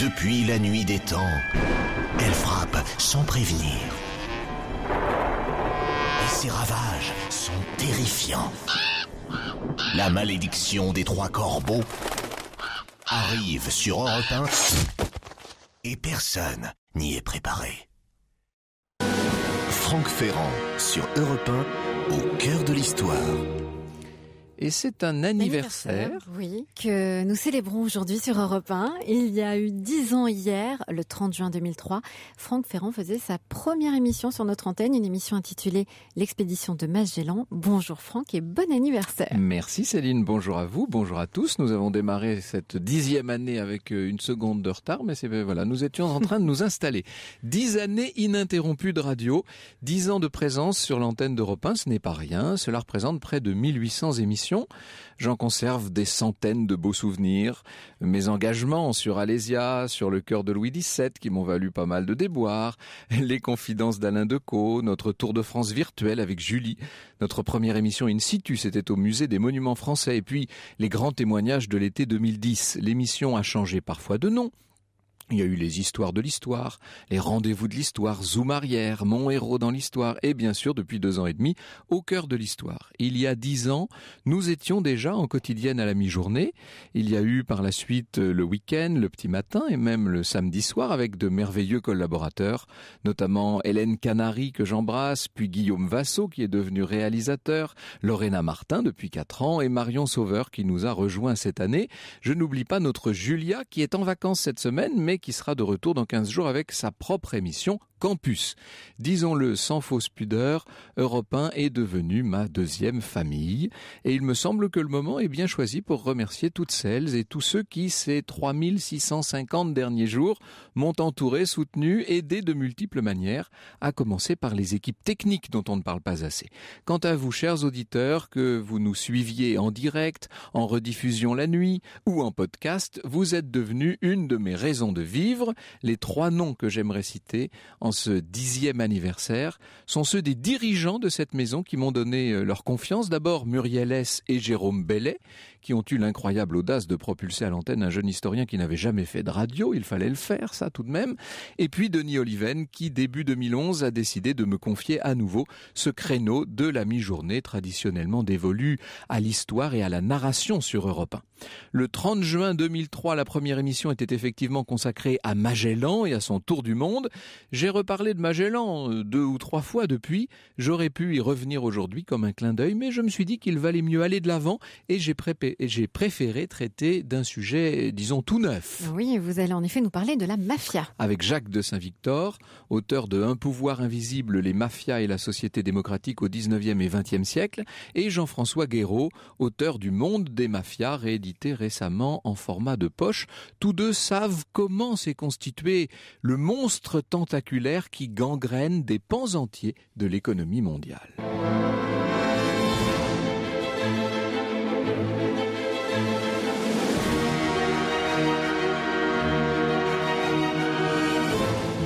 Depuis la nuit des temps, elle frappe sans prévenir. Et ses ravages sont terrifiants. La malédiction des trois corbeaux arrive sur Europe et personne n'y est préparé. Franck Ferrand sur Europe au cœur de l'histoire. Et c'est un anniversaire, oui, que nous célébrons aujourd'hui sur Europe 1. Il y a eu dix ans hier, le 30 juin 2003, Franck Ferrand faisait sa première émission sur notre antenne, une émission intitulée L'expédition de Magellan. Bonjour Franck et bon anniversaire. Merci Céline, bonjour à vous, bonjour à tous. Nous avons démarré cette dixième année avec euh, une seconde de retard, mais euh, voilà, nous étions en train de nous installer. Dix années ininterrompues de radio, dix ans de présence sur l'antenne d'Europe 1, ce n'est pas rien. Cela représente près de 1800 émissions J'en conserve des centaines de beaux souvenirs, mes engagements sur Alésia, sur le cœur de Louis XVII qui m'ont valu pas mal de déboires, les confidences d'Alain Decaux, notre tour de France virtuel avec Julie, notre première émission in situ, c'était au musée des monuments français et puis les grands témoignages de l'été 2010. L'émission a changé parfois de nom, il y a eu les histoires de l'histoire, les rendez-vous de l'histoire, Zoom arrière, mon héros dans l'histoire, et bien sûr, depuis deux ans et demi, au cœur de l'histoire. Il y a dix ans, nous étions déjà en quotidienne à la mi-journée. Il y a eu par la suite euh, le week-end, le petit matin et même le samedi soir avec de merveilleux collaborateurs, notamment Hélène Canary que j'embrasse, puis Guillaume Vassot qui est devenu réalisateur, Lorena Martin depuis quatre ans et Marion Sauveur qui nous a rejoint cette année. Je n'oublie pas notre Julia qui est en vacances cette semaine, mais qui sera de retour dans 15 jours avec sa propre émission campus. Disons-le sans fausse pudeur, Europe 1 est devenu ma deuxième famille et il me semble que le moment est bien choisi pour remercier toutes celles et tous ceux qui, ces 3650 derniers jours, m'ont entouré, soutenu, aidé de multiples manières, à commencer par les équipes techniques dont on ne parle pas assez. Quant à vous, chers auditeurs, que vous nous suiviez en direct, en rediffusion la nuit ou en podcast, vous êtes devenus une de mes raisons de vivre, les trois noms que j'aimerais citer en ce dixième anniversaire sont ceux des dirigeants de cette maison qui m'ont donné euh, leur confiance. D'abord Muriel S et Jérôme Bellet, qui ont eu l'incroyable audace de propulser à l'antenne un jeune historien qui n'avait jamais fait de radio. Il fallait le faire, ça tout de même. Et puis Denis Oliven, qui début 2011 a décidé de me confier à nouveau ce créneau de la mi-journée traditionnellement dévolu à l'histoire et à la narration sur Europe 1. Le 30 juin 2003, la première émission était effectivement consacrée à Magellan et à son tour du monde. J'ai reparlé de Magellan euh, deux ou trois fois depuis. J'aurais pu y revenir aujourd'hui comme un clin d'œil, mais je me suis dit qu'il valait mieux aller de l'avant et j'ai prépé et j'ai préféré traiter d'un sujet, disons, tout neuf. Oui, vous allez en effet nous parler de la mafia. Avec Jacques de Saint-Victor, auteur de Un pouvoir invisible, les mafias et la société démocratique au 19e et 20e siècle, et Jean-François Guéraud, auteur du Monde des mafias, réédité récemment en format de poche. Tous deux savent comment s'est constitué le monstre tentaculaire qui gangrène des pans entiers de l'économie mondiale.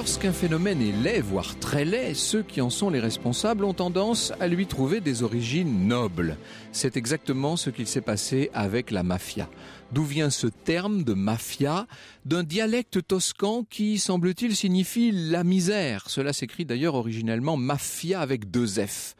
Lorsqu'un phénomène est laid, voire très laid, ceux qui en sont les responsables ont tendance à lui trouver des origines nobles. C'est exactement ce qu'il s'est passé avec la mafia. D'où vient ce terme de mafia D'un dialecte toscan qui, semble-t-il, signifie la misère. Cela s'écrit d'ailleurs originellement mafia avec deux F.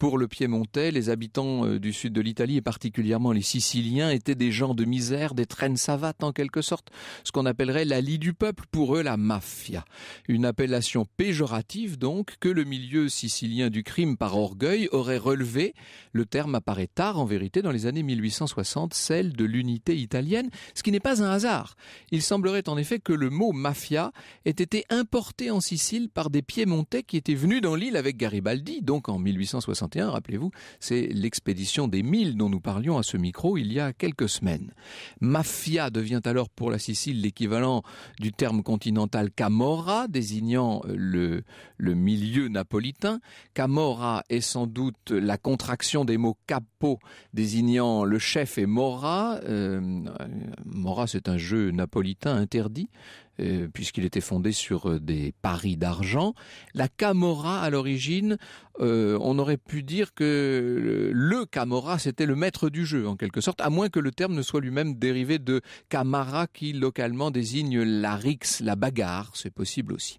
Pour le Piémontais, les habitants euh, du sud de l'Italie et particulièrement les Siciliens étaient des gens de misère, des traînes savates en quelque sorte, ce qu'on appellerait la lie du peuple, pour eux la mafia. Une appellation péjorative donc que le milieu sicilien du crime par orgueil aurait relevé. Le terme apparaît tard en vérité dans les années 1860, celle de l'unité italienne, ce qui n'est pas un hasard. Il semblerait en effet que le mot mafia ait été importé en Sicile par des Piémontais qui étaient venus dans l'île avec Garibaldi, donc en 1860 rappelez-vous, c'est l'expédition des mille dont nous parlions à ce micro il y a quelques semaines. Mafia devient alors pour la Sicile l'équivalent du terme continental Camorra, désignant euh, le, milieu napolitain. Camorra est sans doute la contraction des mots capo, désignant le chef et mora. Euh, mora, c'est un jeu napolitain interdit euh, puisqu'il était fondé sur euh, des paris d'argent. La Camorra, à l'origine, euh, on aurait pu dire que le Camorra, c'était le maître du jeu, en quelque sorte, à moins que le terme ne soit lui-même dérivé de Camara, qui localement désigne la rixe, la bagarre, c'est possible aussi.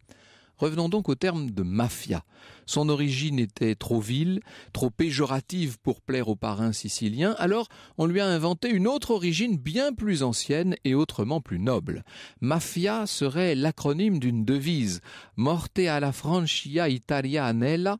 Revenons donc au terme de mafia. Son origine était trop vile, trop péjorative pour plaire aux parrains siciliens, alors on lui a inventé une autre origine bien plus ancienne et autrement plus noble. Mafia serait l'acronyme d'une devise, Morte alla Francia Italia Anella,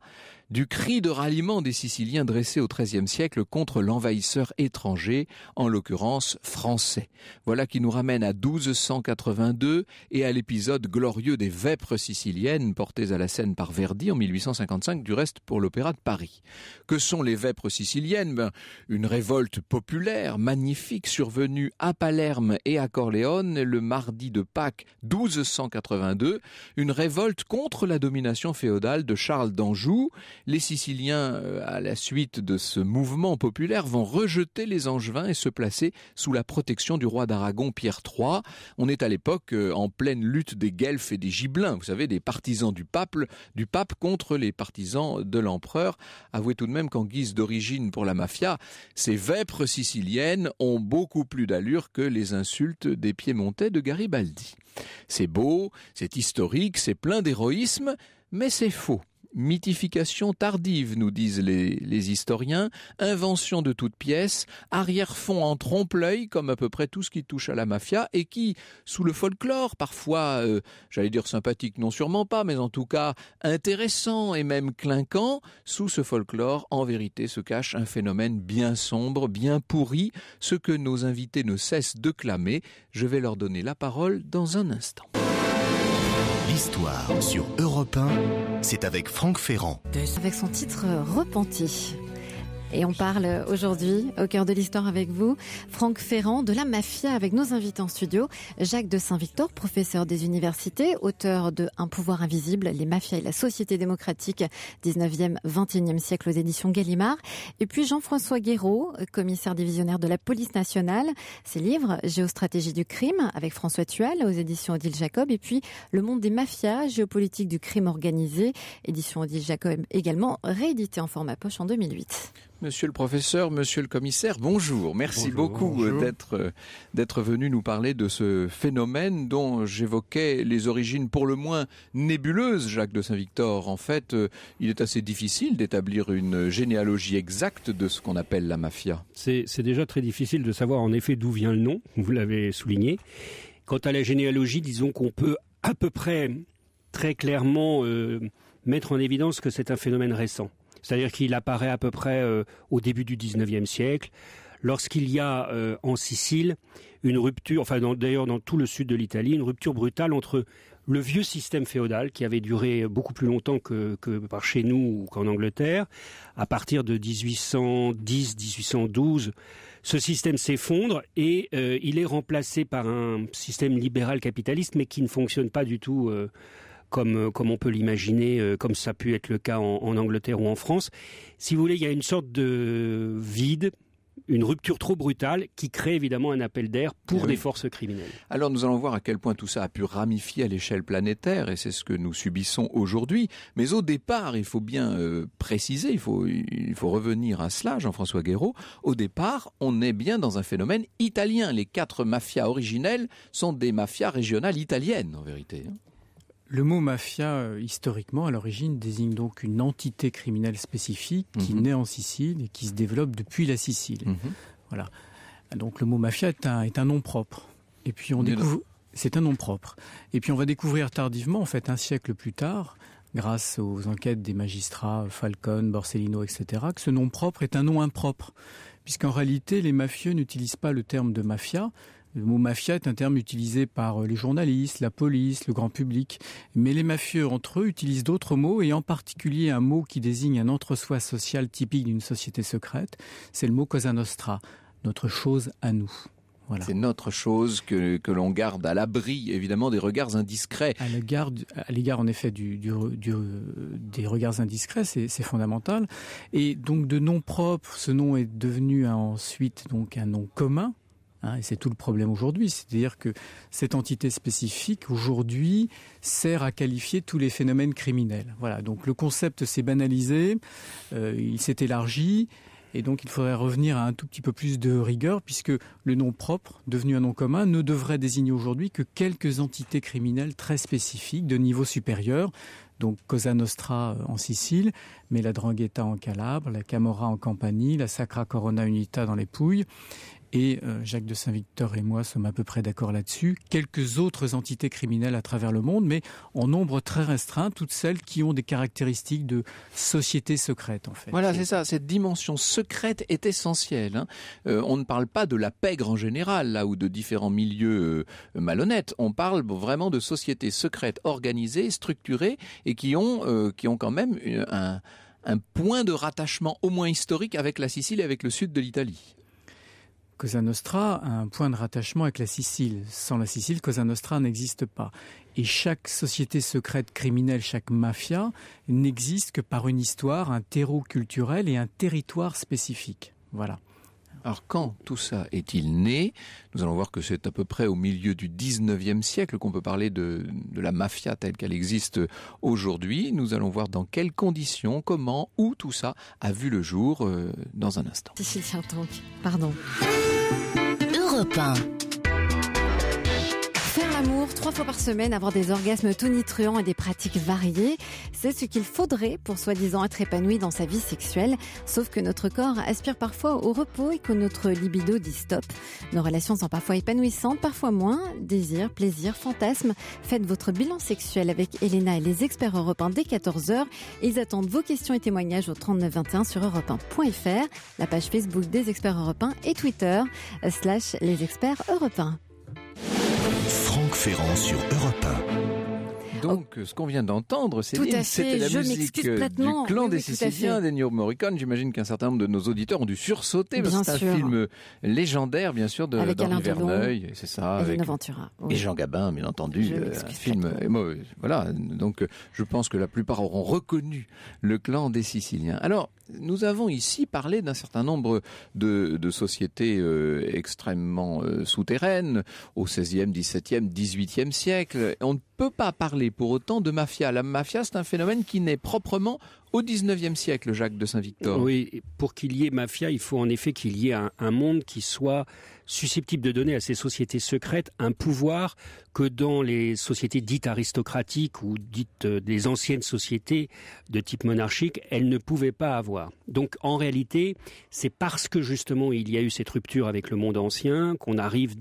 du cri de ralliement des Siciliens dressé au XIIIe siècle contre l'envahisseur étranger, en l'occurrence français. Voilà qui nous ramène à 1282 et à l'épisode glorieux des vêpres siciliennes portées à la scène par Verdi en 1855, du reste pour l'Opéra de Paris. Que sont les vêpres siciliennes ben, Une révolte populaire, magnifique, survenue à Palerme et à Corleone le mardi de Pâques 1282, une révolte contre la domination féodale de Charles d'Anjou les Siciliens, euh, à la suite de ce mouvement populaire, vont rejeter les Angevins et se placer sous la protection du roi d'Aragon Pierre III. On est à l'époque euh, en pleine lutte des Guelfes et des Gibelins, vous savez, des partisans du pape, du pape contre les partisans de l'empereur. Avouez tout de même qu'en guise d'origine pour la mafia, ces vêpres siciliennes ont beaucoup plus d'allure que les insultes des Piémontais de Garibaldi. C'est beau, c'est historique, c'est plein d'héroïsme, mais c'est faux mythification tardive, nous disent les, historiens, invention de toute pièce arrière-fond en trompe-l'œil, comme à peu près tout ce qui touche à la mafia, et qui, sous le folklore, parfois, euh, j'allais dire sympathique, non sûrement pas, mais en tout cas intéressant et même clinquant, sous ce folklore, en vérité, se cache un phénomène bien sombre, bien pourri, ce que nos invités ne cessent de clamer. Je vais leur donner la parole dans un instant. L'histoire sur Europe 1, c'est avec Franck Ferrand. Avec son titre euh, Repenti. Et on parle aujourd'hui, au cœur de l'histoire avec vous, Franck Ferrand de la mafia avec nos invités en studio, Jacques de Saint-Victor, professeur des universités, auteur de Un pouvoir invisible, les mafias et la société démocratique, 19e, 21e siècle aux éditions Gallimard, et puis Jean-François Guéraud, commissaire divisionnaire de la police nationale, ses livres Géostratégie du crime avec François Tual aux éditions Odile Jacob, et puis Le monde des mafias, géopolitique du crime organisé, édition Odile Jacob également réédité en format poche en 2008. Monsieur le professeur, monsieur le commissaire, bonjour. Merci beaucoup euh, euh, d'être venu nous parler de ce phénomène dont j'évoquais les origines pour le moins nébuleuses, Jacques de Saint-Victor. En fait, euh, il est assez difficile d'établir une généalogie exacte de ce qu'on appelle la mafia. C'est déjà très difficile de savoir en effet d'où vient le nom, vous l'avez souligné. Quant à la généalogie, disons qu'on peut à peu près très clairement mettre en évidence que c'est un phénomène récent. C'est-à-dire qu'il apparaît à peu près euh, au début du 19e siècle, lorsqu'il y a euh, en Sicile une rupture, enfin d'ailleurs dans, tout le sud de l'Italie, une rupture brutale entre le vieux système féodal qui avait duré beaucoup plus longtemps que, par chez nous ou qu'en Angleterre. À partir de 1810-1812, ce système s'effondre et euh, il est remplacé par un système libéral capitaliste mais qui ne fonctionne pas du tout euh, comme, on peut l'imaginer, euh, comme ça a pu être le cas en, Angleterre ou en France. Si vous voulez, il y a une sorte de vide, une rupture trop brutale qui crée évidemment un appel d'air pour eh des forces criminelles. Alors nous allons voir à quel point tout ça a pu ramifier à l'échelle planétaire et c'est ce que nous subissons aujourd'hui. Mais au départ, il faut bien euh, préciser, il faut, il faut revenir à cela, Jean-François Guéraud. Au départ, on est bien dans un phénomène italien. Les quatre mafias originelles sont des mafias régionales italiennes en vérité. Hein. Le mot mafia, euh, historiquement, à l'origine, désigne donc une entité criminelle spécifique qui mhm. naît en Sicile et qui se développe depuis la Sicile. Mhm. Voilà. Donc le mot mafia est un, nom propre. Et puis on découvre... C'est un nom propre. Et puis on va découvrir tardivement, en fait, un siècle plus tard, grâce aux enquêtes des magistrats Falcon, Borsellino, etc., que ce nom propre est un nom impropre, puisqu'en réalité, les mafieux n'utilisent pas le terme de mafia, le mot mafia est un terme utilisé par euh, les journalistes, la police, le grand public. Mais les mafieux entre eux utilisent d'autres mots et en particulier un mot qui désigne un entre-soi social typique d'une société secrète. C'est le mot Cosa Nostra, notre chose à nous. Voilà. C'est notre chose que, que l'on garde à l'abri, évidemment, des regards indiscrets. À l'égard, en effet, du, des regards indiscrets, c'est, fondamental. Et donc, de nom propre, ce nom est devenu hein, ensuite donc un nom commun Hein, c'est tout le problème aujourd'hui. C'est-à-dire que cette entité spécifique, aujourd'hui, sert à qualifier tous les phénomènes criminels. Voilà. Donc le concept s'est banalisé, euh, il s'est élargi. Et donc il faudrait revenir à un tout petit peu plus de rigueur, puisque le nom propre, devenu un nom commun, ne devrait désigner aujourd'hui que quelques entités criminelles très spécifiques, de niveau supérieur, donc Cosa Nostra euh, en Sicile, mais la Drangheta en Calabre, la Camorra en Campanie, la Sacra Corona Unita dans les Pouilles, et euh, Jacques de Saint-Victor et moi sommes à peu près d'accord là-dessus. Quelques autres entités criminelles à travers le monde, mais en nombre très restreint, toutes celles qui ont des caractéristiques de société secrètes en fait. Voilà, c'est ça. Cette dimension secrète est essentielle. Hein. Euh, on ne parle pas de la pègre en général, là, ou de différents milieux euh, malhonnêtes. On parle vraiment de sociétés secrètes, organisées, structurées, et qui ont, qui ont quand même un point de rattachement au moins historique avec la Sicile et avec le sud de l'Italie. Cosa Nostra a un point de rattachement avec la Sicile. Sans la Sicile, Cosa Nostra n'existe pas. Et chaque société secrète criminelle, chaque mafia, n'existe que par une histoire, un terreau culturel et un territoire spécifique. Voilà. Alors quand tout ça est-il né Nous allons voir que c'est à peu près au milieu du 19e siècle qu'on peut parler de, de la mafia telle qu'elle existe aujourd'hui. Nous allons voir dans quelles conditions, comment, où tout ça a vu le jour euh, dans un instant. pardon. Faire l'amour trois fois par semaine, avoir des orgasmes tonitruants et des pratiques variées, c'est ce qu'il faudrait pour soi-disant être épanoui dans sa vie sexuelle. Sauf que notre corps aspire parfois au repos et que notre libido dit stop. Nos relations sont parfois épanouissantes, parfois moins. Désir, plaisir, fantasme. Faites votre bilan sexuel avec Elena et les experts européens dès 14h. Ils attendent vos questions et témoignages au 3921 sur europe la page Facebook des experts européens et Twitter, slash les experts européens sur Europe 1 donc, oh. ce qu'on vient d'entendre, c'est c'était la musique euh, du clan des Siciliens d'Ennio Morricone. J'imagine qu'un certain nombre de nos auditeurs ont dû sursauter. parce C'est un film légendaire, bien sûr, de Verneuil, c'est ça, avec et Jean Gabin, bien entendu. Euh, film, euh, voilà. Donc, je pense que la plupart auront reconnu le clan des Siciliens. Alors, nous avons ici parlé d'un certain nombre de, sociétés extrêmement souterraines au 16e, 17e, 18 siècle. On ne peut pas parler pour autant de mafia. La mafia, c'est un phénomène qui naît proprement au 19e siècle, Jacques de Saint-Victor. Oui, pour qu'il y ait mafia, il faut en effet qu'il y ait un monde qui soit susceptible de donner à ces sociétés secrètes un pouvoir que dans les sociétés dites aristocratiques ou dites euh, des anciennes sociétés de type monarchique, elles ne pouvaient pas avoir. Donc en réalité, c'est parce que justement il y a eu cette rupture avec le monde ancien qu'on arrive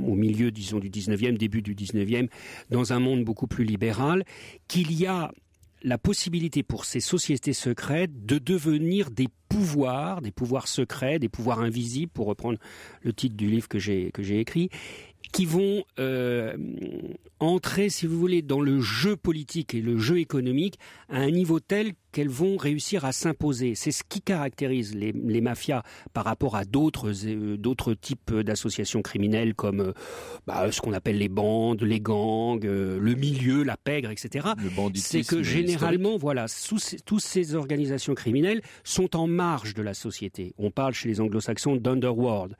au milieu, disons, du 19e, début du 19e, dans un monde beaucoup plus libéral, qu'il y a la possibilité pour ces sociétés secrètes de devenir des pouvoirs, des pouvoirs secrets, des pouvoirs invisibles, pour reprendre le titre du livre que j'ai écrit, qui vont euh, entrer, si vous voulez, dans le jeu politique et le jeu économique à un niveau tel qu'elles vont réussir à s'imposer. C'est ce qui caractérise les, mafias par rapport à d'autres euh, d'autres types d'associations criminelles comme euh, bah, ce qu'on appelle les bandes, les gangs, le milieu, la pègre, etc. C'est que généralement, voilà, sous toutes ces organisations criminelles sont en marge de la société. On parle chez les anglo-saxons d'underworld.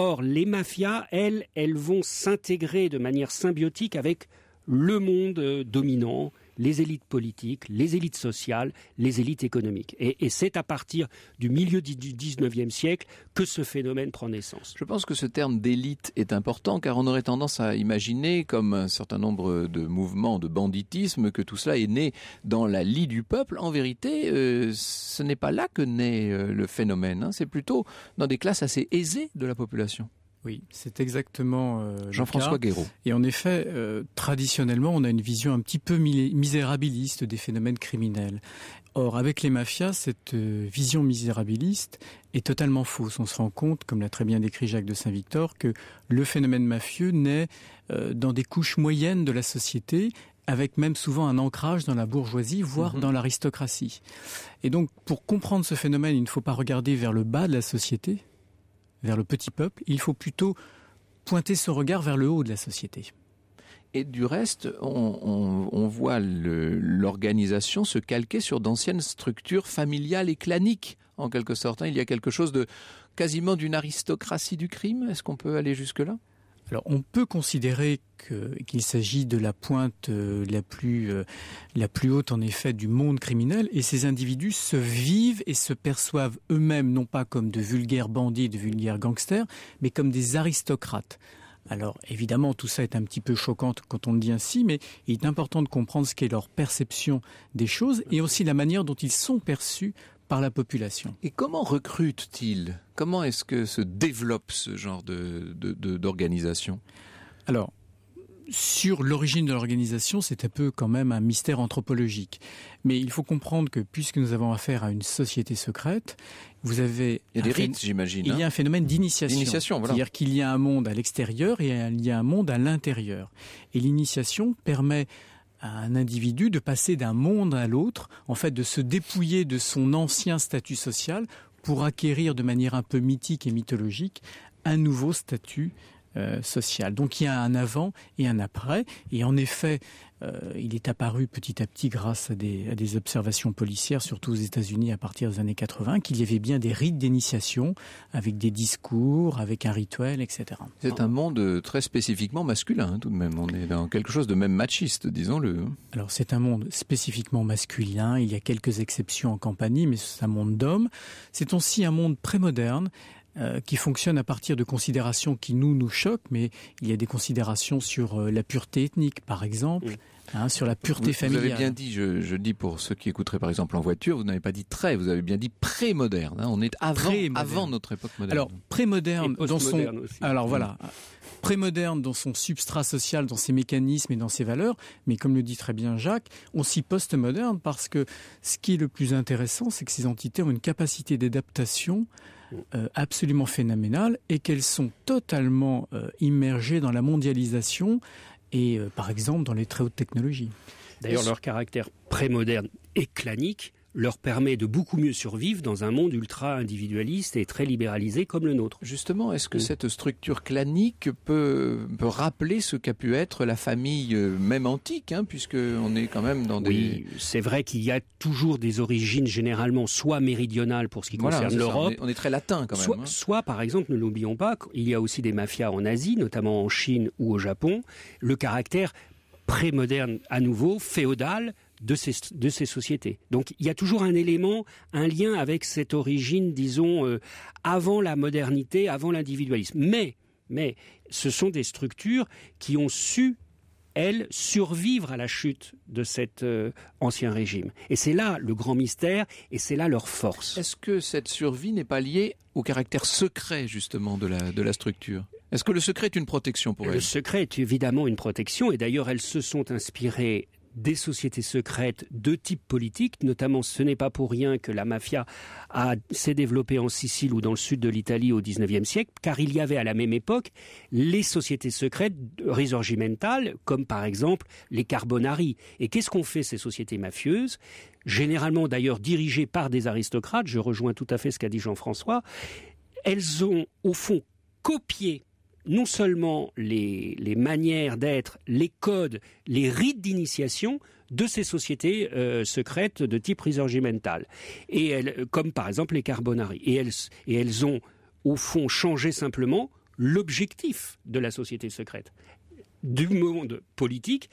Or, les mafias, elles, elles vont s'intégrer de manière symbiotique avec le monde euh, dominant les élites politiques, les élites sociales, les élites économiques. Et, c'est à partir du milieu du 19e siècle que ce phénomène prend naissance. Je pense que ce terme d'élite est important car on aurait tendance à imaginer, comme un certain nombre de mouvements de banditisme, que tout cela est né dans la lie du peuple. En vérité, euh, ce n'est pas là que naît euh, le phénomène, hein. c'est plutôt dans des classes assez aisées de la population. Oui, c'est exactement euh, Jean-François Guéraud. Et en effet, euh, traditionnellement, on a une vision un petit peu misérabiliste des phénomènes criminels. Or, avec les mafias, cette euh, vision misérabiliste est totalement fausse. On se rend compte, comme l'a très bien décrit Jacques de Saint-Victor, que le phénomène mafieux naît dans des couches moyennes de la société avec même souvent un ancrage dans la bourgeoisie, voire mhm. dans l'aristocratie. Et donc, pour comprendre ce phénomène, il ne faut pas regarder vers le bas de la société, vers le petit peuple, il faut plutôt pointer son regard vers le haut de la société. Et du reste, on, on voit l'organisation se calquer sur d'anciennes structures familiales et claniques, en quelque sorte. Hein. Il y a quelque chose de quasiment d'une aristocratie du crime. Est-ce qu'on peut aller jusque-là alors on peut considérer qu'il s'agit de la pointe euh, la plus euh, la plus haute en effet du monde criminel et ces individus se vivent et se perçoivent eux-mêmes non pas comme de vulgaires bandits, de vulgaires gangsters, mais comme des aristocrates. Alors évidemment tout ça est un petit peu choquant quand on le dit ainsi, mais il est important de comprendre ce qu'est leur perception des choses et aussi la manière dont ils sont perçus par la population. Et comment recrute-t-il Comment est-ce que se développe ce genre d'organisation de, de, Alors, sur l'origine de l'organisation, c'est un peu quand même un mystère anthropologique. Mais il faut comprendre que puisque nous avons affaire à une société secrète, vous avez... Il y a des rites, j'imagine. Il y a hein. un phénomène d'initiation. C'est-à-dire qu'il y a un monde à l'extérieur et il y a un monde à l'intérieur. Et l'initiation permet un individu de passer d'un monde à l'autre, en fait de se dépouiller de son ancien statut social pour acquérir de manière un peu mythique et mythologique un nouveau statut euh, social. Donc il y a un avant et un après, et en effet, euh, il est apparu petit à petit grâce à des, observations policières, surtout aux États-Unis à partir des années 80, qu'il y avait bien des rites d'initiation avec des discours, avec un rituel, etc. C'est un monde euh, très spécifiquement masculin hein, tout de même. On est dans quelque chose de même machiste, disons-le. Alors c'est un monde spécifiquement masculin. Il y a quelques exceptions en campagne, mais c'est un monde d'hommes. C'est aussi un monde prémoderne. Euh, qui fonctionne à partir de considérations qui nous nous choquent, mais il y a des considérations sur euh, la pureté ethnique, par exemple. Hein, sur la pureté familiale. Vous avez bien dit, je, je, dis pour ceux qui écouteraient par exemple en voiture, vous n'avez pas dit très, vous avez bien dit pré-moderne. Hein. on est avant, avant notre époque moderne. Alors pré-moderne dans son, alors mm. voilà, pré dans son substrat social, dans ses mécanismes et dans ses valeurs. Mais comme le dit très bien Jacques, on s'y post-moderne parce que ce qui est le plus intéressant, c'est que ces entités ont une capacité d'adaptation euh, absolument phénoménales et qu'elles sont totalement euh, immergées dans la mondialisation et euh, par exemple dans les très hautes technologies. D'ailleurs, leur caractère prémoderne et clanique leur permet de beaucoup mieux survivre dans un monde ultra individualiste et très libéralisé comme le nôtre. Justement, est-ce que mm. cette structure clanique peut, rappeler ce qu'a pu être la famille euh, même antique, hein, est quand même dans des. Oui, c'est vrai qu'il y a toujours des origines généralement soit méridionales pour ce qui concerne l'Europe. On, est très latin quand même. Soit, hein. soit par exemple, ne l'oublions pas, il y a aussi des mafias en Asie, notamment en Chine ou au Japon. Le caractère pré-moderne à nouveau, féodal, de ces, sociétés. Donc il y a toujours un élément, un lien avec cette origine, disons, euh, avant la modernité, avant l'individualisme. Mais, mais ce sont des structures qui ont su elles, survivre à la chute de cet euh, ancien régime. Et c'est là le grand mystère, et c'est là leur force. Est-ce que cette survie n'est pas liée au caractère secret, justement, de la, de la structure est-ce que le secret est une protection pour elles Le secret est évidemment une protection, et d'ailleurs elles se sont inspirées des sociétés secrètes de type politique. Notamment, ce n'est pas pour rien que la mafia s'est développée en Sicile ou dans le sud de l'Italie au XIXe siècle, car il y avait à la même époque les sociétés secrètes risorgimentales, comme par exemple les Carbonari. Et qu'est-ce qu'ont fait ces sociétés mafieuses Généralement d'ailleurs dirigées par des aristocrates, je rejoins tout à fait ce qu'a dit Jean-François, elles ont au fond copié non seulement les, manières d'être, les codes, les rites d'initiation de ces sociétés euh, secrètes de type résurgimental et elles, euh, comme par exemple les Carbonari. Et et elles ont, au fond, changé simplement l'objectif de la société secrète du monde politique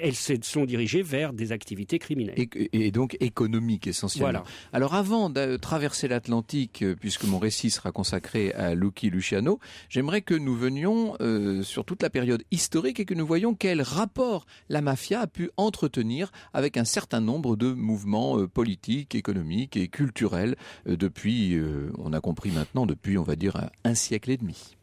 elles se sont dirigées vers des activités criminelles. Et, donc économiques essentiellement. Alors avant de traverser l'Atlantique, euh, puisque mon récit sera consacré à Lucky Luciano, j'aimerais que nous venions euh, sur toute la période historique et que nous voyions quel rapport la mafia a pu entretenir avec un certain nombre de mouvements euh, politiques, économiques et culturels depuis, on a compris maintenant, depuis on va dire un siècle et demi.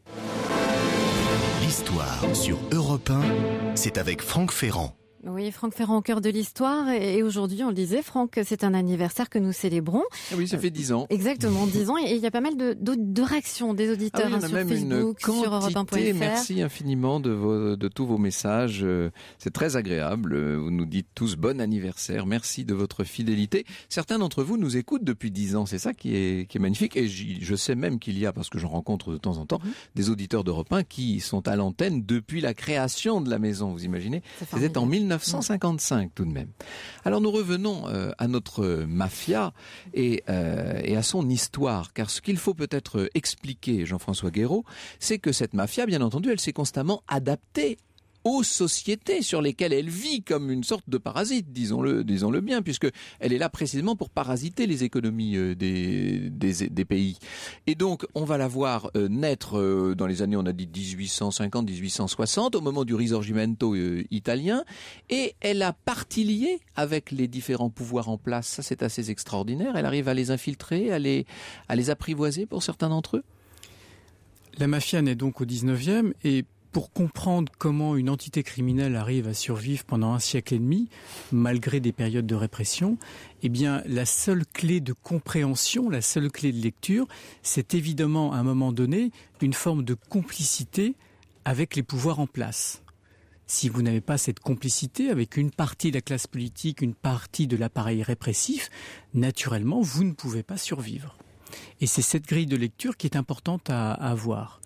L'histoire sur Europe 1, c'est avec Franck Ferrand. Oui, Franck Ferrand au cœur de l'histoire. Et aujourd'hui, on le disait, Franck, c'est un anniversaire que nous célébrons. Ah oui, ça fait dix ans. Exactement, dix ans. Et il y a pas mal de, de réactions des auditeurs ah hein, sur Facebook, une sur Europe Merci infiniment de, de tous vos messages. Euh, c'est très agréable. Euh, vous nous dites tous bon anniversaire. Merci de votre fidélité. Certains d'entre vous nous écoutent depuis dix ans. C'est ça qui est, magnifique. Et je sais même qu'il y a, parce que j'en rencontre de temps en temps, mhm. des auditeurs d'Europe 1 qui sont à l'antenne depuis la création de la maison. Vous imaginez C'était en 1900. 1955 tout de même. Alors nous revenons euh, à notre mafia et, euh, et, à son histoire, car ce qu'il faut peut-être expliquer, Jean-François Guéraud, c'est que cette mafia, bien entendu, elle s'est constamment adaptée aux sociétés sur lesquelles elle vit comme une sorte de parasite, disons-le, disons-le bien, puisque elle est là précisément pour parasiter les économies euh, des, des, pays. Et donc, on va la voir euh, naître euh, dans les années, on a dit 1850, 1860, au moment du Risorgimento italien, et elle a partie liée avec les différents pouvoirs en place. Ça, c'est assez extraordinaire. Elle arrive à les infiltrer, à les, à les apprivoiser pour certains d'entre eux. La mafia naît donc au 19e et pour comprendre comment une entité criminelle arrive à survivre pendant un siècle et demi, malgré des périodes de répression, eh bien, la seule clé de compréhension, la seule clé de lecture, c'est évidemment, à un moment donné, une forme de complicité avec les pouvoirs en place. Si vous n'avez pas cette complicité avec une partie de la classe politique, une partie de l'appareil répressif, naturellement, vous ne pouvez pas survivre. Et c'est cette grille de lecture qui est importante à, à avoir.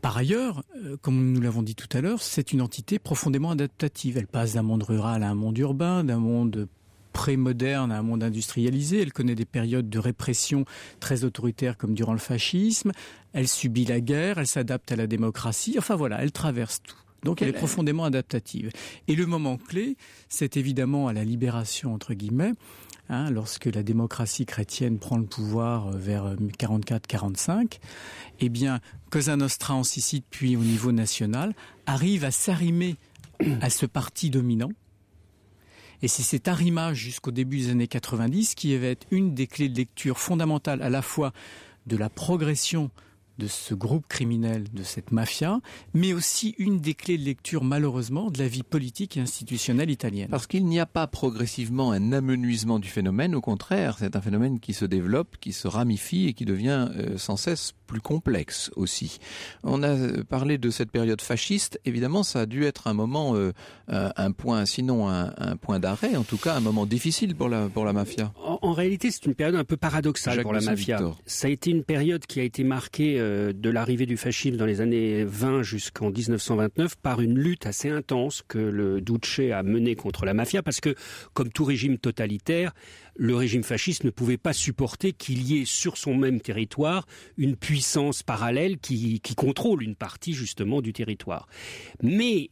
Par ailleurs, euh, comme nous l'avons dit tout à l'heure, c'est une entité profondément adaptative. Elle passe d'un monde rural à un monde urbain, d'un monde pré-moderne à un monde industrialisé. Elle connaît des périodes de répression très autoritaires comme durant le fascisme. Elle subit la guerre, elle s'adapte à la démocratie. Enfin voilà, elle traverse tout. Donc elle est profondément adaptative. Et le moment clé, c'est évidemment à la libération, entre guillemets, Hein, lorsque la démocratie chrétienne prend le pouvoir euh, vers 44-45, euh, eh bien, Cosa Nostra en Sicile, puis au niveau national, arrive à s'arrimer à ce parti dominant. Et c'est cet arrimage jusqu'au début des années 90 qui va être une des clés de lecture fondamentales à la fois de la progression de ce groupe criminel, de cette mafia, mais aussi une des clés de lecture, malheureusement, de la vie politique et institutionnelle italienne. Parce qu'il n'y a pas progressivement un amenuisement du phénomène, au contraire, c'est un phénomène qui se développe, qui se ramifie et qui devient euh, sans cesse plus complexe aussi. On a euh, parlé de cette période fasciste, évidemment, ça a dû être un moment, euh, un point, sinon un, point d'arrêt, en tout cas un moment difficile pour la, pour la mafia. En, réalité, c'est une période un peu paradoxale pour la mafia. Ça a été une période qui a été marquée euh, de l'arrivée du fascisme dans les années 20 jusqu'en 1929 par une lutte assez intense que le Duce a menée contre la mafia parce que, comme tout régime totalitaire, le régime fasciste ne pouvait pas supporter qu'il y ait sur son même territoire une puissance parallèle qui, contrôle une partie justement du territoire. Mais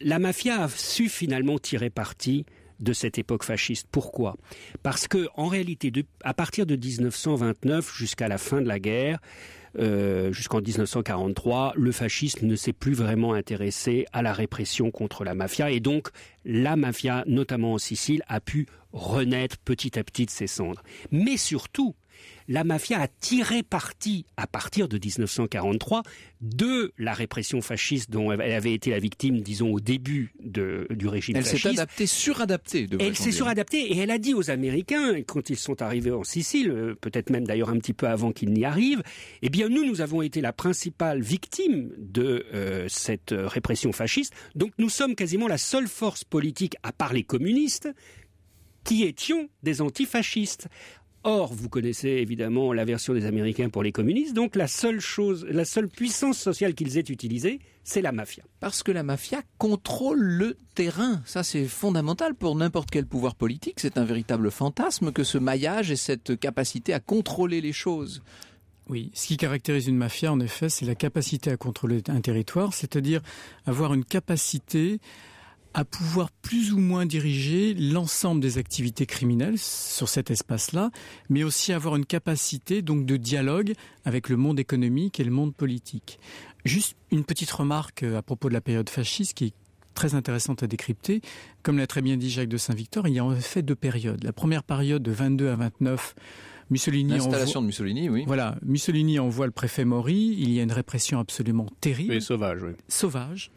la mafia a su finalement tirer parti de cette époque fasciste. Pourquoi Parce que, en réalité, à partir de 1929 jusqu'à la fin de la guerre, euh, jusqu'en 1943, le fascisme ne s'est plus vraiment intéressé à la répression contre la mafia et donc la mafia, notamment en Sicile, a pu renaître petit à petit de ses cendres. Mais surtout, la mafia a tiré parti, à partir de 1943, de la répression fasciste dont elle avait été la victime, disons, au début du régime elle fasciste. Elle s'est adaptée, suradaptée. Elle s'est suradaptée et elle a dit aux Américains, quand ils sont arrivés en Sicile, euh, peut-être même d'ailleurs un petit peu avant qu'ils n'y arrivent, eh bien nous, nous avons été la principale victime de euh, cette répression fasciste, donc nous sommes quasiment la seule force politique, à part les communistes, qui étions des antifascistes. Or, vous connaissez évidemment la version des Américains pour les communistes, donc la seule chose, la seule puissance sociale qu'ils aient utilisée, c'est la mafia. Parce que la mafia contrôle le terrain. Ça, c'est fondamental pour n'importe quel pouvoir politique. C'est un véritable fantasme que ce maillage et cette capacité à contrôler les choses. Oui, ce qui caractérise une mafia, en effet, c'est la capacité à contrôler un territoire, c'est-à-dire avoir une capacité à pouvoir plus ou moins diriger l'ensemble des activités criminelles sur cet espace-là, mais aussi avoir une capacité donc de dialogue avec le monde économique et le monde politique. Juste une petite remarque euh, à propos de la période fasciste qui est très intéressante à décrypter. Comme l'a très bien dit Jacques de Saint-Victor, il y a en fait deux périodes. La première période de 22 à 29, Mussolini envoie... de Mussolini, oui. Voilà, Mussolini envoie le préfet Maury, il y a une répression absolument terrible. Et sauvage, oui. Sauvage.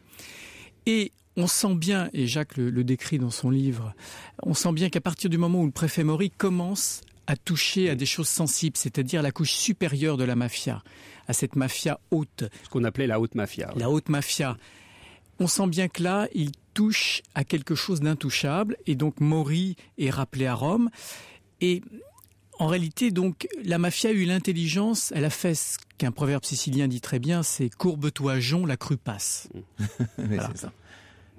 Et on sent bien, et Jacques le, décrit dans son livre, on sent bien qu'à partir du moment où le préfet Maury commence à toucher à des choses sensibles, c'est-à-dire la couche supérieure de la mafia, à cette mafia haute. Ce qu'on appelait la haute mafia. La haute mafia. On sent bien que là, il touche à quelque chose d'intouchable, et donc Maury est rappelé à Rome. Et en réalité, donc, la mafia a eu l'intelligence, elle a fait ce qu'un proverbe sicilien dit très bien, c'est courbe-toi, Jon, la crue passe. ça.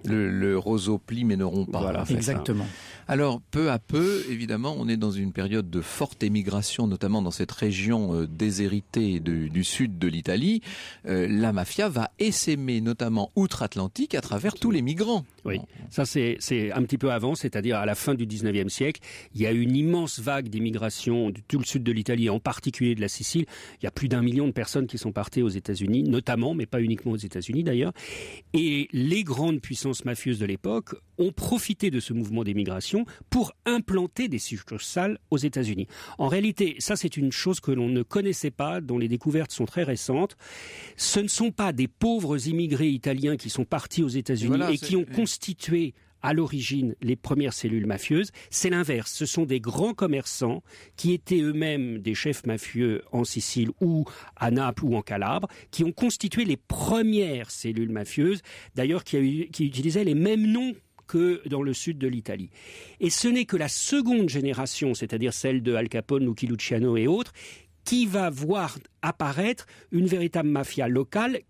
Le, roseau plie mais ne rompt pas. Voilà, exactement. Alors, peu à peu, évidemment, on est dans une période de forte émigration, notamment dans cette région euh, déshéritée du sud de l'Italie. Euh, la mafia va essaimer, notamment outre-Atlantique, à travers tous les migrants. Oui, ça c'est un petit peu avant, c'est-à-dire à la fin du 19e siècle. Il y a une immense vague d'émigration de tout le sud de l'Italie, en particulier de la Sicile. Il y a plus d'un million de personnes qui sont parties aux États-Unis, notamment, mais pas uniquement aux États-Unis d'ailleurs. Et les grandes puissances mafieuses de l'époque ont profité de ce mouvement d'émigration pour implanter des succursales aux États-Unis. En réalité, ça c'est une chose que l'on ne connaissait pas, dont les découvertes sont très récentes. Ce ne sont pas des pauvres immigrés italiens qui sont partis aux États-Unis et qui ont constitué à l'origine les premières cellules mafieuses. C'est l'inverse. Ce sont des grands commerçants qui étaient eux-mêmes des chefs mafieux en Sicile ou à Naples ou en Calabre, qui ont constitué les premières cellules mafieuses, d'ailleurs qui, utilisaient les mêmes noms que dans le sud de l'Italie. Et ce n'est que la seconde génération, c'est-à-dire celle de Al Capone, Luciano et autres, qui va voir apparaître une véritable mafia locale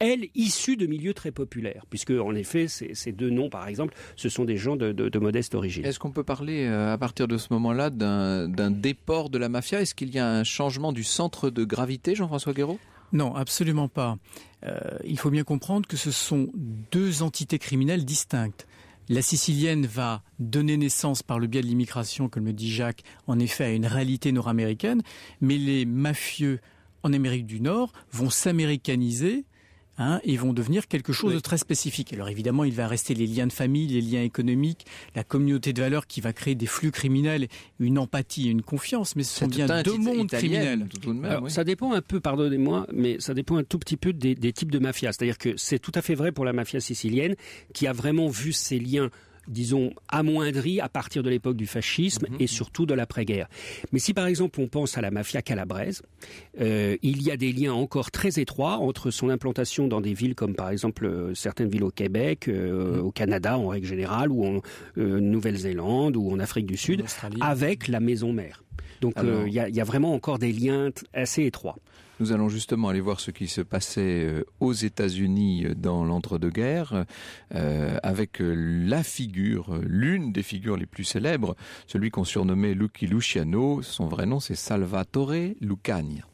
elle, issue de milieux très populaires, puisque en effet, ces, deux noms, par exemple, ce sont des gens de, modeste origine. Est-ce qu'on peut parler, euh, à partir de ce moment-là, d'un déport de la mafia Est-ce qu'il y a un changement du centre de gravité, Jean-François Guéraud non, absolument pas. Euh, il faut bien comprendre que ce sont deux entités criminelles distinctes. La sicilienne va donner naissance par le biais de l'immigration, comme le dit Jacques, en effet à une réalité nord-américaine, mais les mafieux en Amérique du Nord vont s'américaniser hein, et vont devenir quelque chose de très spécifique. Alors évidemment, il va rester les liens de famille, les liens économiques, la communauté de valeurs qui va créer des flux criminels, une empathie une confiance, mais ce sont bien deux mondes criminels. Ça dépend un peu, pardonnez-moi, mais ça dépend un tout petit peu des, des types de mafia. C'est-à-dire que c'est tout à fait vrai pour la mafia sicilienne, qui a vraiment vu ses liens disons, amoindri à partir de l'époque du fascisme mhm, et mhm. surtout de l'après-guerre. Mais si par exemple on pense à la mafia calabraise, euh, il y a des liens encore très étroits entre son implantation dans des villes comme par exemple euh, certaines villes au Québec, euh, mhm. au Canada en règle générale, ou en Nouvelle-Zélande, ou en Afrique du Sud, avec la maison mère. Donc il y a vraiment encore des liens assez étroits. Nous allons justement aller voir ce qui se passait euh, aux États-Unis euh, dans l'entre-deux-guerres, euh, avec la figure, l'une des figures les plus célèbres, celui qu'on surnommait Lucky Luciano. Son vrai nom, c'est Salvatore Lucania.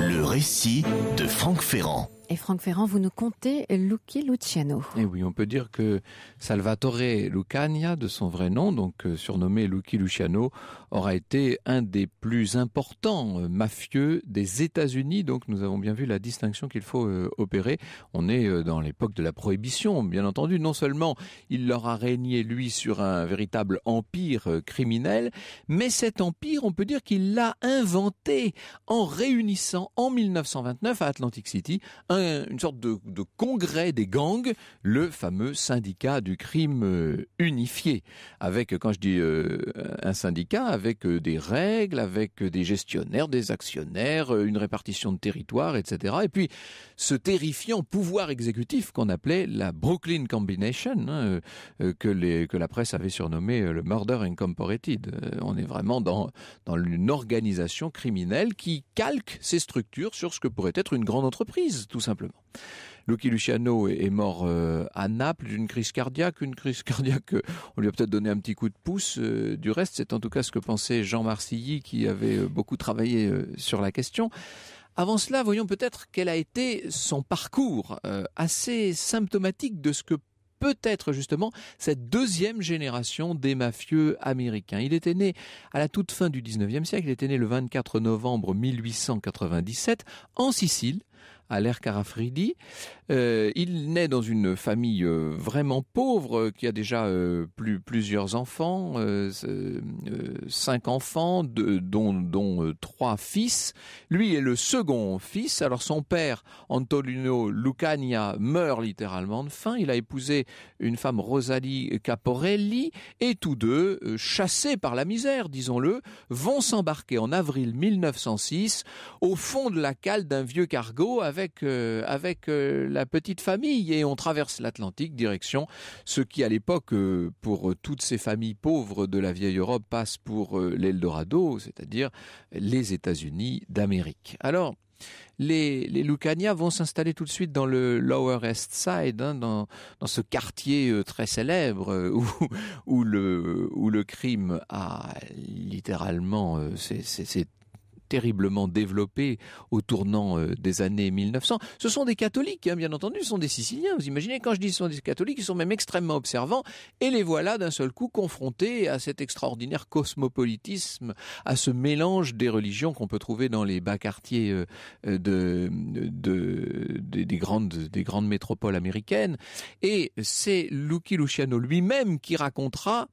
Le récit de Franck Ferrand. Et Franck Ferrand, vous nous contez Lucky Luciano. Et eh oui, on peut dire que Salvatore Lucania, de son vrai nom, donc euh, surnommé Lucky Luciano, aura été un des plus importants euh, mafieux des États-Unis. Donc nous avons bien vu la distinction qu'il faut euh, opérer. On est dans l'époque de la prohibition, bien entendu. Non seulement il leur a régné, lui, sur un véritable empire criminel, mais cet empire, on peut dire qu'il l'a inventé en réunissant en 1929 à Atlantic City un une sorte de, congrès des gangs, le fameux syndicat du crime euh, unifié, avec, quand je dis euh, un syndicat, avec euh, des règles, avec des gestionnaires, des actionnaires, une répartition de territoire, etc. Et puis ce terrifiant pouvoir exécutif qu'on appelait la Brooklyn Combination, hein, que, les, que la presse avait surnommé le Murder Incorporated. On est vraiment dans, dans une organisation criminelle qui calque ses structures sur ce que pourrait être une grande entreprise, tout simplement. Lucky Luciano est mort euh, à Naples d'une crise cardiaque, une crise cardiaque, euh, on lui a peut-être donné un petit coup de pouce. Euh, du reste, c'est en tout cas ce que pensait Jean Marcilly qui avait beaucoup travaillé sur la question. Avant cela, voyons peut-être quel a été son parcours, assez symptomatique de ce que peut-être justement cette deuxième génération des mafieux américains. Il était né à la toute fin du 19e siècle, il était né le 24 novembre 1897 en Sicile, à l'ère Carafridi. Euh, il naît dans une famille euh, vraiment pauvre euh, qui a déjà plus, plusieurs enfants, cinq enfants, dont, dont trois fils. Lui est le second fils. Alors son père, Antonino Lucania, meurt littéralement de faim. Il a épousé une femme, Rosalie Caporelli, et tous deux, chassés par la misère, disons-le, vont s'embarquer en avril 1906 au fond de la cale d'un vieux cargo avec avec, euh, avec euh, la petite famille et on traverse l'Atlantique direction ce qui à l'époque euh, pour toutes ces familles pauvres de la vieille Europe passe pour l'Eldorado, c'est-à-dire les États-Unis d'Amérique. Alors, les, les Lucania vont s'installer tout de suite dans le Lower East Side, hein, dans, dans, ce quartier très célèbre où, où, le, où le crime a littéralement, c'est terriblement développés au tournant euh, des années 1900. Ce sont des catholiques, hein, bien entendu, ce sont des Siciliens. Vous imaginez, quand je dis ce sont des catholiques, ils sont même extrêmement observants, et les voilà d'un seul coup confrontés à cet extraordinaire cosmopolitisme, à ce mélange des religions qu'on peut trouver dans les bas quartiers euh, euh, des, grandes, des grandes métropoles américaines. Et c'est Lucky Luciano lui-même qui racontera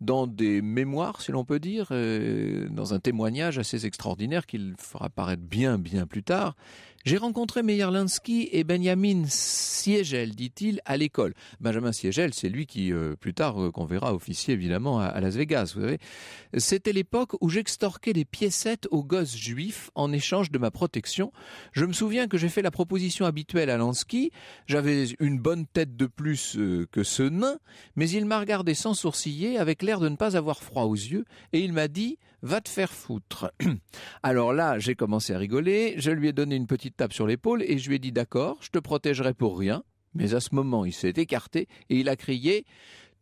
dans des mémoires, si l'on peut dire, dans un témoignage assez extraordinaire qu'il fera paraître bien, bien plus tard, j'ai rencontré Lansky et Benjamin Siegel, dit-il, à l'école. Benjamin Siegel, c'est lui qui, euh, plus tard, euh, qu'on verra officier évidemment à, Las Vegas, vous savez. C'était l'époque où j'extorquais des piécettes aux gosses juifs en échange de ma protection. Je me souviens que j'ai fait la proposition habituelle à Lansky. J'avais une bonne tête de plus euh, que ce nain, mais il m'a regardé sans sourciller, avec l'air de ne pas avoir froid aux yeux, et il m'a dit, va te faire foutre. Alors là, j'ai commencé à rigoler, je lui ai donné une petite tape sur l'épaule et je lui ai dit d'accord, je te protégerai pour rien. Mais à ce moment, il s'est écarté et il a crié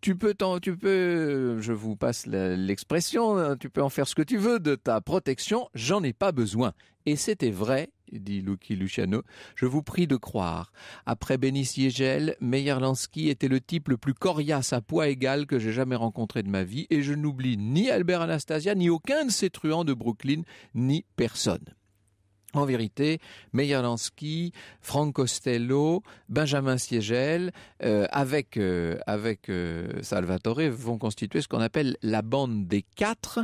tu peux tu peux, je vous passe l'expression, hein, tu peux en faire ce que tu veux de ta protection, j'en ai pas besoin. Et c'était vrai, dit Lucky Luciano, je vous prie de croire. Après Siegel, Meyer Meyerlansky était le type le plus coriace à poids égal que j'ai jamais rencontré de ma vie, et je n'oublie ni Albert Anastasia, ni aucun de ces truands de Brooklyn, ni personne. En vérité, Meyer-Lansky, Frank Costello, Benjamin Siegel, euh, avec, euh, avec euh, Salvatore, vont constituer ce qu'on appelle la bande des quatre.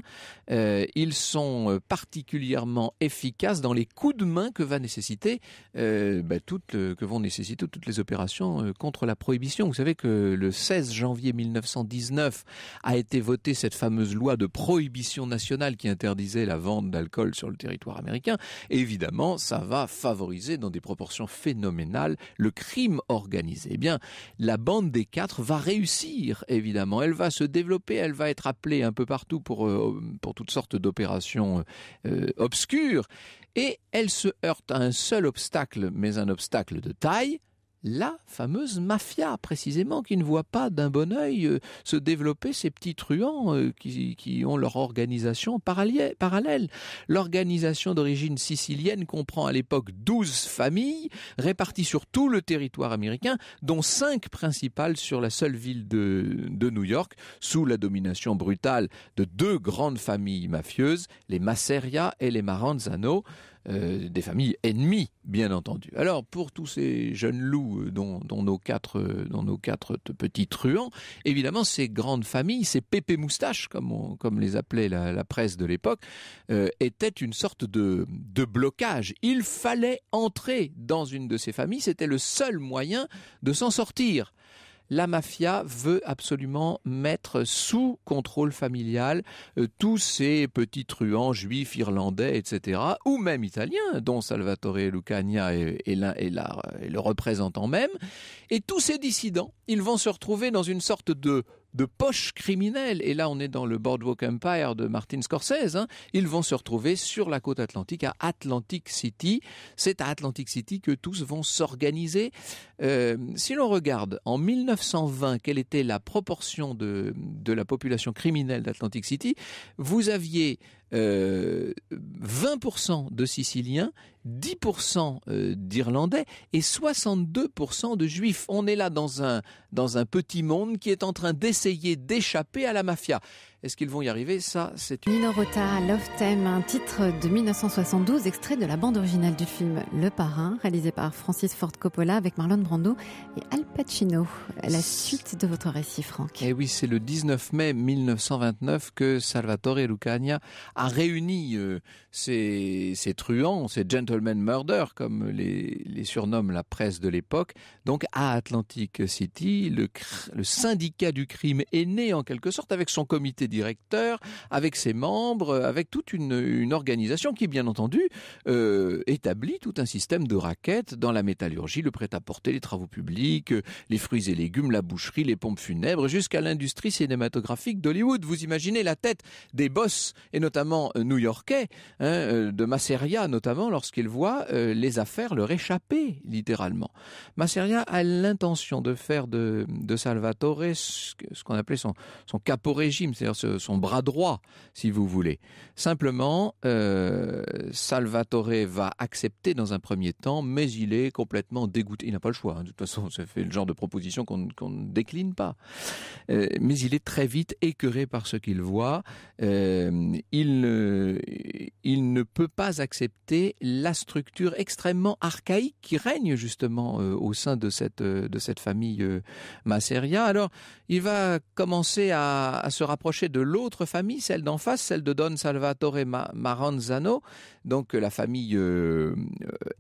ils sont particulièrement efficaces dans les coups de main que va nécessiter bah, que vont nécessiter toutes les opérations contre la prohibition. Vous savez que le 16 janvier 1919 a été votée cette fameuse loi de prohibition nationale qui interdisait la vente d'alcool sur le territoire américain évidemment, ça va favoriser dans des proportions phénoménales le crime organisé. Eh bien, la bande des quatre va réussir, évidemment. Elle va se développer, elle va être appelée un peu partout pour, euh, toutes sortes d'opérations euh, euh, obscures. Et elle se heurte à un seul obstacle, mais un obstacle de taille, la fameuse mafia, précisément, qui ne voit pas d'un bon œil euh, se développer ces petits truands euh, qui, ont leur organisation parallèle. L'organisation d'origine sicilienne comprend à l'époque 12 familles réparties sur tout le territoire américain, dont cinq principales sur la seule ville de, de New York, sous la domination brutale de deux grandes familles mafieuses, les Masseria et les Maranzano. Euh, des familles ennemies, bien entendu. Alors pour tous ces jeunes loups, euh, dont, nos, quatre, euh, nos quatre petits truands, évidemment ces grandes familles, ces pépé moustaches, comme, les appelait la, presse de l'époque, étaient une sorte de, de blocage. Il fallait entrer dans une de ces familles, c'était le seul moyen de s'en sortir la mafia veut absolument mettre sous contrôle familial euh, tous ces petits truands juifs, irlandais, etc., ou même italiens, dont Salvatore Lucania est le représentant même, et tous ces dissidents, ils vont se retrouver dans une sorte de de poche criminelles. et là on est dans le Boardwalk Empire de Martin Scorsese, hein. ils vont se retrouver sur la côte atlantique, à Atlantic City. C'est à Atlantic City que tous vont s'organiser. Euh, si l'on regarde en 1920 quelle était la proportion de, de la population criminelle d'Atlantic City, vous aviez euh, pour 20% de Siciliens, 10% euh, d'Irlandais et 62% de Juifs. On est là dans un, dans un petit monde qui est en train d'essayer d'échapper à la mafia. Est-ce qu'ils vont y arriver Ça, c'est une... Rota, Love Theme, un titre de 1972, extrait de la bande originale du film Le Parrain, réalisé par Francis Ford Coppola avec Marlon Brando et Al Pacino. La suite de votre récit, Franck. Et eh oui, c'est le 19 mai 1929 que Salvatore Lucania a réuni euh, ses, truands, ses gentlemen murder, comme les, surnomme la presse de l'époque, donc à Atlantic City. Le, le syndicat du crime est né en quelque sorte avec son comité directeur, avec ses membres, euh, avec toute une, organisation qui, bien entendu, euh, établit tout un système de raquettes dans la métallurgie, le prêt-à-porter, les travaux publics, euh, les fruits et légumes, la boucherie, les pompes funèbres, jusqu'à l'industrie cinématographique d'Hollywood. Vous imaginez la tête des boss, et notamment new-yorkais, hein, de Masseria notamment, lorsqu'il voit les affaires leur échapper, littéralement. Masseria a l'intention de faire de, Salvatore ce qu'on appelait son, son régime c'est-à-dire son bras droit, si vous voulez. Simplement, euh, Salvatore va accepter dans un premier temps, mais il est complètement dégoûté. Il n'a pas le choix. Hein. De toute façon, ça le genre de proposition qu'on ne décline pas. Euh, mais il est très vite écœuré par ce qu'il voit. Euh, il, ne peut pas accepter la structure extrêmement archaïque qui règne justement au sein de cette, famille Masseria. Alors, il va commencer à, à se rapprocher de l'autre famille, celle d'en face, celle de Don Salvatore Maranzano, donc la famille euh,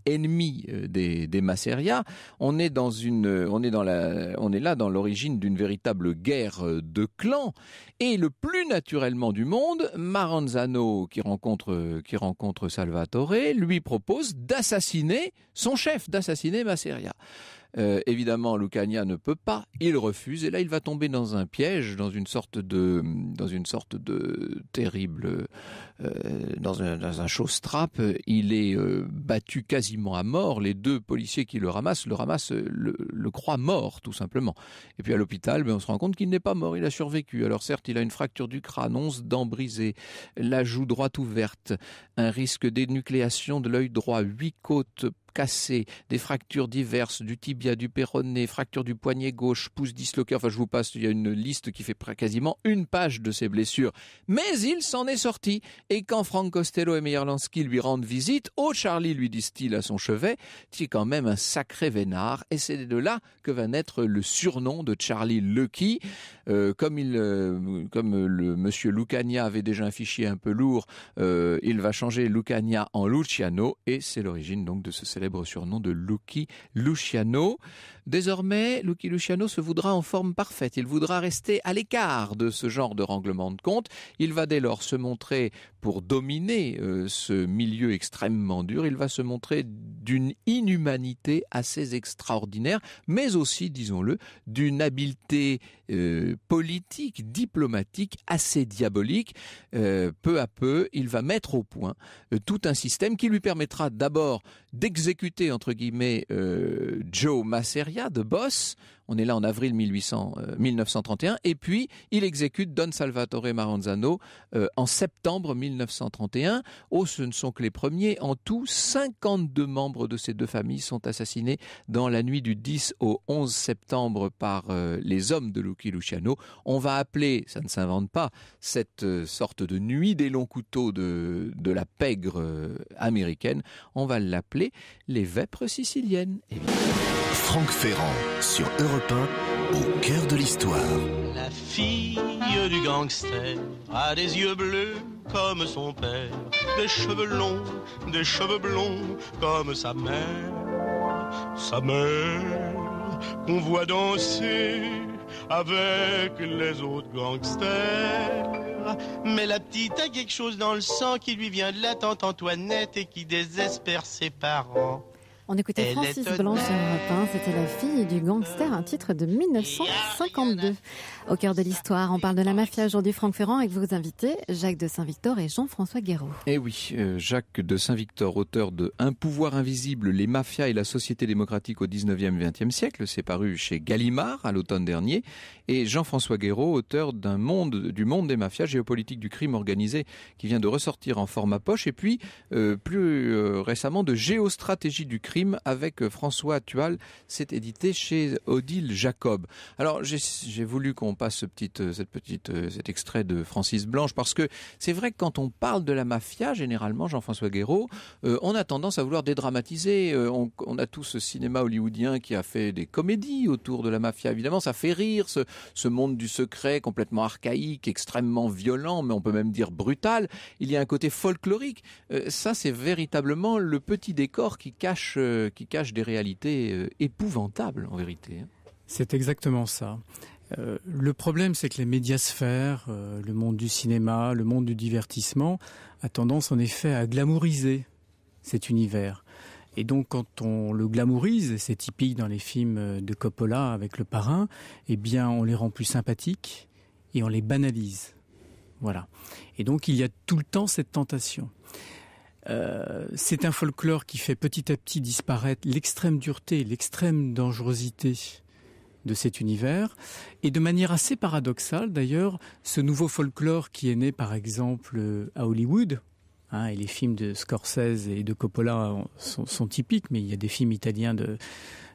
ennemie euh, des, des Masseria. On est dans une, euh, on est dans la, on est là dans l'origine d'une véritable guerre de clans. Et le plus naturellement du monde, Maranzano, qui rencontre, qui rencontre Salvatore, lui propose d'assassiner son chef, d'assassiner Masseria. Euh, évidemment, Lucania ne peut pas, il refuse, et là il va tomber dans un piège, dans une sorte de, dans une sorte de terrible, euh, dans un, dans strap. Il est euh, battu quasiment à mort. Les deux policiers qui le ramassent le ramassent, le, croient mort tout simplement. Et puis à l'hôpital, ben, on se rend compte qu'il n'est pas mort, il a survécu. Alors certes, il a une fracture du crâne, onze dents brisées, la joue droite ouverte, un risque d'énucléation de l'œil droit, huit côtes cassés, des fractures diverses du tibia, du péroné, fracture du poignet gauche, pouce disloqué. Enfin, je vous passe, il y a une liste qui fait quasiment une page de ses blessures. Mais il s'en est sorti. Et quand Franck Costello et Lansky lui rendent visite, oh Charlie, lui disent-ils à son chevet, tu es quand même un sacré vénard. Et c'est de là que va naître le surnom de Charlie Lucky. Euh, comme il, euh, comme le monsieur Lucania avait déjà un fichier un peu lourd, euh, il va changer Lucania en Luciano et c'est l'origine donc de ce célèbre surnom de Lucky Luciano. Désormais, Lucky Luciano se voudra en forme parfaite. Il voudra rester à l'écart de ce genre de ranglement de compte. Il va dès lors se montrer pour dominer euh, ce milieu extrêmement dur. Il va se montrer d'une inhumanité assez extraordinaire, mais aussi, disons-le, d'une habileté euh, politique, diplomatique assez diabolique. Euh, peu à peu, il va mettre au point tout un système qui lui permettra d'abord d'exécuter entre guillemets euh, Joe Masseria de Boss on est là en avril 1931, euh, et puis il exécute Don Salvatore Maranzano euh, en septembre 1931. Oh, ce ne sont que les premiers. En tout, 52 membres de ces deux familles sont assassinés dans la nuit du 10 au 11 septembre par euh, les hommes de Lucky Luciano. On va appeler, ça ne s'invente pas, cette sorte de nuit des longs couteaux de, de la pègre américaine, on va l'appeler les vêpres siciliennes, Franck Ferrand sur Europe 1, au cœur de l'histoire. La fille du gangster a des yeux bleus comme son père, des cheveux longs, des cheveux blonds comme sa mère, sa mère qu'on voit danser avec les autres gangsters. Mais la petite a quelque chose dans le sang qui lui vient de la tante Antoinette et qui désespère ses parents. On écoutait Francis Blanche c'était la fille du gangster, un titre de 1952. Au cœur de l'histoire, on parle de la mafia aujourd'hui, Franck Ferrand, avec vos invités, Jacques de Saint-Victor et Jean-François Guéraud. Eh oui, euh, Jacques de Saint-Victor, auteur de Un pouvoir invisible, les mafias et la société démocratique au 19e et 20e siècle, c'est paru chez Gallimard à l'automne dernier, et Jean-François Guéraud, auteur d'un monde, du monde des mafias, géopolitique du crime organisé, qui vient de ressortir en format poche, et puis, euh, plus euh, récemment, de géostratégie du crime avec euh, François Tual. C'est édité chez Odile Jacob. Alors j'ai voulu qu'on passe ce euh, cette petite, euh, cet extrait de Francis Blanche parce que c'est vrai que quand on parle de la mafia, généralement Jean-François Guéraud, on a tendance à vouloir dédramatiser. on, a tout ce cinéma hollywoodien qui a fait des comédies autour de la mafia. Évidemment, ça fait rire ce, monde du secret complètement archaïque, extrêmement violent, mais on peut même dire brutal. Il y a un côté folklorique. ça, c'est véritablement le petit décor qui cache euh, qui cache des réalités euh, épouvantables en vérité. Hein. C'est exactement ça. Euh, le problème, c'est que les médiasphères, le monde du cinéma, le monde du divertissement, a tendance en effet à glamouriser cet univers. Et donc quand on le glamourise, c'est typique dans les films de Coppola avec le parrain, eh bien on les rend plus sympathiques et on les banalise. Voilà. Et donc il y a tout le temps cette tentation. Euh, c'est un folklore qui fait petit à petit disparaître l'extrême dureté, l'extrême dangerosité de cet univers. Et de manière assez paradoxale, d'ailleurs, ce nouveau folklore qui est né, par exemple, euh, à Hollywood, hein, et les films de Scorsese et de Coppola sont, typiques, mais il y a des films italiens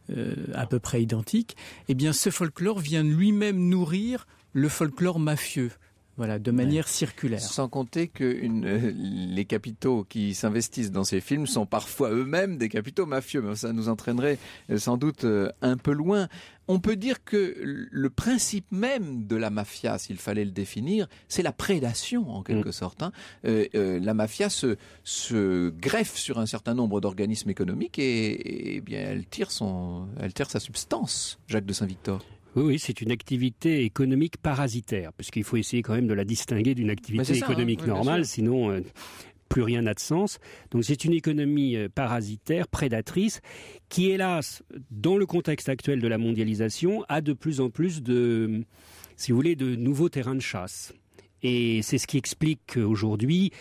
euh, à peu près identiques, eh bien, ce folklore vient lui-même nourrir le folklore mafieux. Voilà, de manière circulaire. Sans compter que euh, les capitaux qui s'investissent dans ces films sont parfois eux-mêmes des capitaux mafieux. ça nous entraînerait euh, sans doute euh, un peu loin. On peut dire que le principe même de la mafia, s'il fallait le définir, c'est la prédation en quelque mm. sorte. Hein. la mafia se, greffe sur un certain nombre d'organismes économiques et, bien elle tire son, elle tire sa substance. Jacques de Saint-Victor. Oui, c'est une activité économique parasitaire, puisqu'il faut essayer quand même de la distinguer d'une activité bah, hein. économique normale, sinon euh, plus rien n'a de sens. Donc c'est une économie euh, parasitaire, prédatrice, qui hélas, dans le contexte actuel de la mondialisation, a de plus en plus de, si vous voulez, de nouveaux terrains de chasse. Et c'est ce qui explique aujourd'hui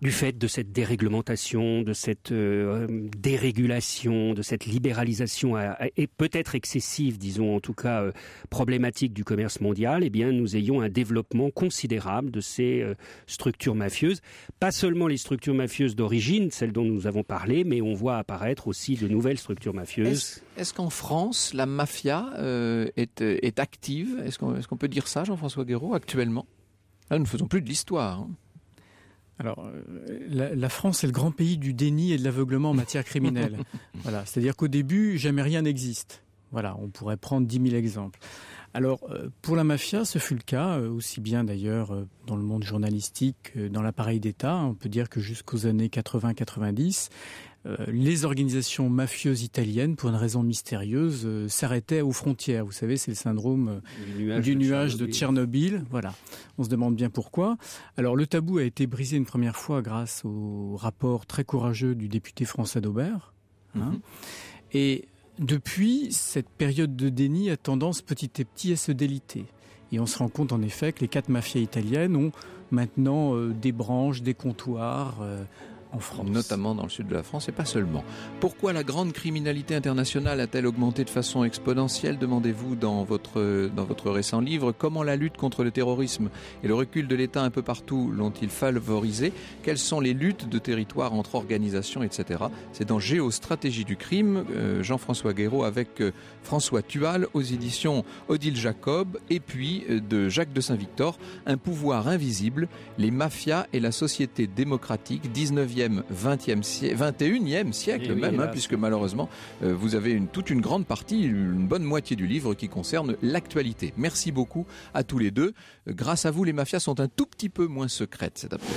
du fait de cette déréglementation, de cette euh, dérégulation, de cette libéralisation et peut-être excessive, disons en tout cas euh, problématique du commerce mondial, eh bien nous ayons un développement considérable de ces euh, structures mafieuses, pas seulement les structures mafieuses d'origine, celles dont nous avons parlé, mais on voit apparaître aussi de nouvelles structures mafieuses. Est-ce qu'en France la mafia est, active Est-ce qu'on peut dire ça, Jean-François Guéraud, actuellement Là, nous ne faisons plus de l'histoire. Hein. Alors, euh, la, France est le grand pays du déni et de l'aveuglement en matière criminelle. voilà, c'est-à-dire qu'au début, jamais rien n'existe. Voilà, on pourrait prendre dix mille exemples. Alors, euh, pour la mafia, ce fut le cas, euh, aussi bien d'ailleurs dans le monde journalistique, dans l'appareil d'État. On peut dire que jusqu'aux années 80-90, euh, les organisations mafieuses italiennes, pour une raison mystérieuse, euh, s'arrêtaient aux frontières. Vous savez, c'est le syndrome euh, du nuage, de, Tchernobyl. Voilà. On se demande bien pourquoi. Alors, le tabou a été brisé une première fois grâce au rapport très courageux du député François Daubert. Hein. Mhm. Et depuis, cette période de déni a tendance petit à petit à se déliter. Et on se rend compte en effet que les quatre mafias italiennes ont maintenant des branches, des comptoirs, en France. Notamment dans le sud de la France et pas seulement. Pourquoi la grande criminalité internationale a-t-elle augmenté de façon exponentielle Demandez-vous dans votre, dans votre récent livre. Comment la lutte contre le terrorisme et le recul de l'État un peu partout l'ont-ils favorisé Quelles sont les luttes de territoire entre organisations, etc. C'est dans Géostratégie du crime, euh, Jean-François Guéraud avec euh, François Tual aux éditions Odile Jacob et puis euh, de Jacques de Saint-Victor, Un pouvoir invisible, les mafias et la société démocratique 19e 20e siècle, 21e eh siècle même, hein, puisque malheureusement, euh, vous avez toute une grande partie, une bonne moitié du livre qui concerne l'actualité. Merci beaucoup à tous les deux. Euh, grâce à vous, les mafias sont un tout petit peu moins secrètes cet après